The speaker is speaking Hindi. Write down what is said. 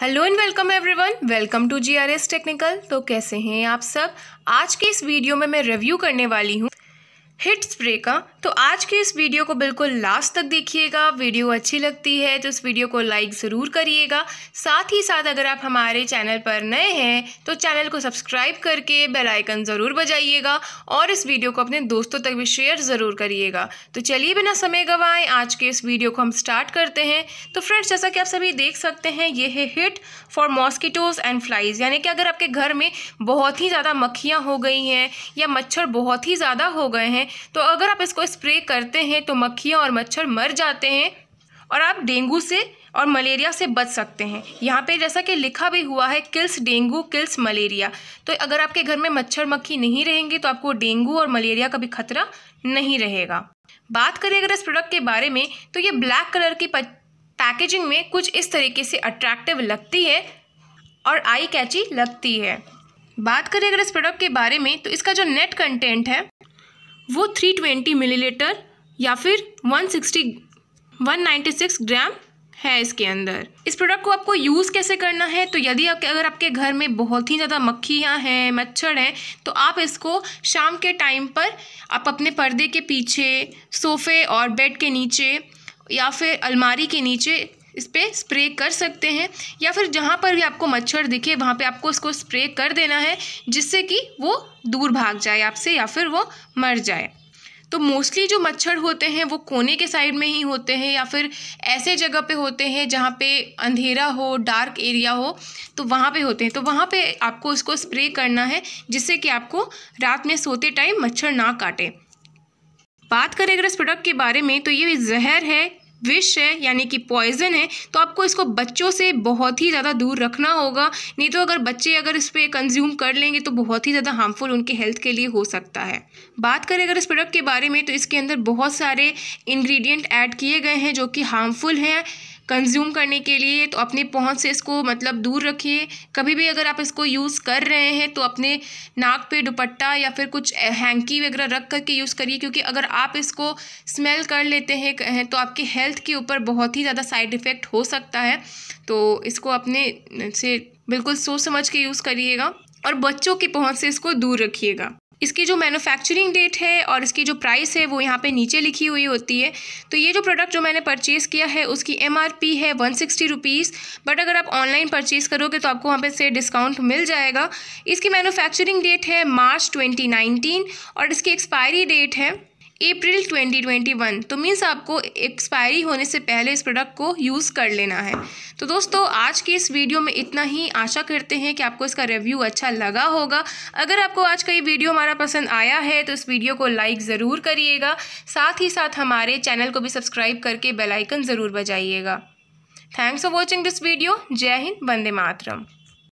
hello and welcome everyone welcome to GRS Technical तो कैसे हैं आप सब आज के इस वीडियो में मैं रिव्यू करने वाली हूँ हिट स्प्रे का तो आज के इस वीडियो को बिल्कुल लास्ट तक देखिएगा वीडियो अच्छी लगती है तो इस वीडियो को लाइक ज़रूर करिएगा साथ ही साथ अगर आप हमारे चैनल पर नए हैं तो चैनल को सब्सक्राइब करके बेल आइकन ज़रूर बजाइएगा और इस वीडियो को अपने दोस्तों तक भी शेयर ज़रूर करिएगा तो चलिए बिना समय गंवाएँ आज के इस वीडियो को हम स्टार्ट करते हैं तो फ्रेंड्स जैसा कि आप सभी देख सकते हैं ये है Hit for mosquitoes and flies यानी कि अगर आपके घर में बहुत ही ज़्यादा मक्खियाँ हो गई हैं या मच्छर बहुत ही ज़्यादा हो गए हैं हैं तो अगर आप इसको स्प्रे करते हैं तो मक्खियाँ और मच्छर मर जाते हैं और आप डेंगू से और मलेरिया से बच सकते हैं यहाँ पे जैसा कि लिखा भी हुआ है किल्स डेंगू किल्स मलेरिया तो अगर आपके घर में मच्छर मक्खी नहीं रहेंगे तो आपको डेंगू और मलेरिया का भी खतरा नहीं रहेगा बात करें अगर इस प्रोडक्ट के बारे में तो ये ब्लैक कलर की पैकेजिंग में कुछ इस तरीके से अट्रैक्टिव लगती है और आई कैची लगती है बात करें अगर इस प्रोडक्ट के बारे में तो इसका जो नेट कंटेंट है वो थ्री ट्वेंटी मिलीलीटर या फिर one sixty one six gram है इसके अंदर इस प्रोडक्ट को आपको यूज़ कैसे करना है तो यदि आप अगर आपके घर में बहुत ही ज़्यादा मक्खियाँ हैं मच्छर हैं तो आप इसको शाम के टाइम पर आप अपने पर्दे के पीछे सोफे और बेड के नीचे या फिर अलमारी के नीचे इस पर स्प्रे कर सकते हैं या फिर जहाँ पर भी आपको मच्छर दिखे वहाँ पे आपको उसको स्प्रे कर देना है जिससे कि वो दूर भाग जाए आपसे या फिर वो मर जाए तो मोस्टली जो मच्छर होते हैं वो कोने के साइड में ही होते हैं या फिर ऐसे जगह पे होते हैं जहाँ पे अंधेरा हो डार्क एरिया हो तो वहाँ पे होते हैं तो वहाँ पे आपको उसको स्प्रे करना है जिससे कि आपको रात में सोते टाइम मच्छर ना काटे बात करें अगर इस प्रोडक्ट के बारे में तो ये जहर है विष है यानी कि पॉइज़न है तो आपको इसको बच्चों से बहुत ही ज़्यादा दूर रखना होगा नहीं तो अगर बच्चे अगर इस पर कंज्यूम कर लेंगे तो बहुत ही ज़्यादा हार्मफुल उनके हेल्थ के लिए हो सकता है बात करें अगर इस प्रोडक्ट के बारे में तो इसके अंदर बहुत सारे इन्ग्रीडियंट ऐड किए गए हैं जो कि हार्मफुल हैं कंज्यूम करने के लिए तो अपनी पहुंच से इसको मतलब दूर रखिए कभी भी अगर आप इसको यूज़ कर रहे हैं तो अपने नाक पे दुपट्टा या फिर कुछ हैंकी वगैरह रख करके यूज़ करिए क्योंकि अगर आप इसको स्मेल कर लेते हैं तो आपकी हेल्थ के ऊपर बहुत ही ज़्यादा साइड इफ़ेक्ट हो सकता है तो इसको अपने से बिल्कुल सोच समझ के यूज़ करिएगा और बच्चों की पहुँच से इसको दूर रखिएगा इसकी जो मैन्युफैक्चरिंग डेट है और इसकी जो प्राइस है वो यहाँ पे नीचे लिखी हुई होती है तो ये जो प्रोडक्ट जो मैंने परचेज़ किया है उसकी एम है वन सिक्सटी रुपीज़ बट अगर आप ऑनलाइन परचेज़ करोगे तो आपको वहाँ पे से डिस्काउंट मिल जाएगा इसकी मैन्युफैक्चरिंग डेट है मार्च नाइनटीन और इसकी एक्सपायरी डेट है अप्रैल 2021 तो मीन्स आपको एक्सपायरी होने से पहले इस प्रोडक्ट को यूज़ कर लेना है तो दोस्तों आज के इस वीडियो में इतना ही आशा करते हैं कि आपको इसका रिव्यू अच्छा लगा होगा अगर आपको आज का ये वीडियो हमारा पसंद आया है तो इस वीडियो को लाइक ज़रूर करिएगा साथ ही साथ हमारे चैनल को भी सब्सक्राइब करके बेलाइकन ज़रूर बजाइएगा thanks for watching this video जय हिंद वंदे मातरम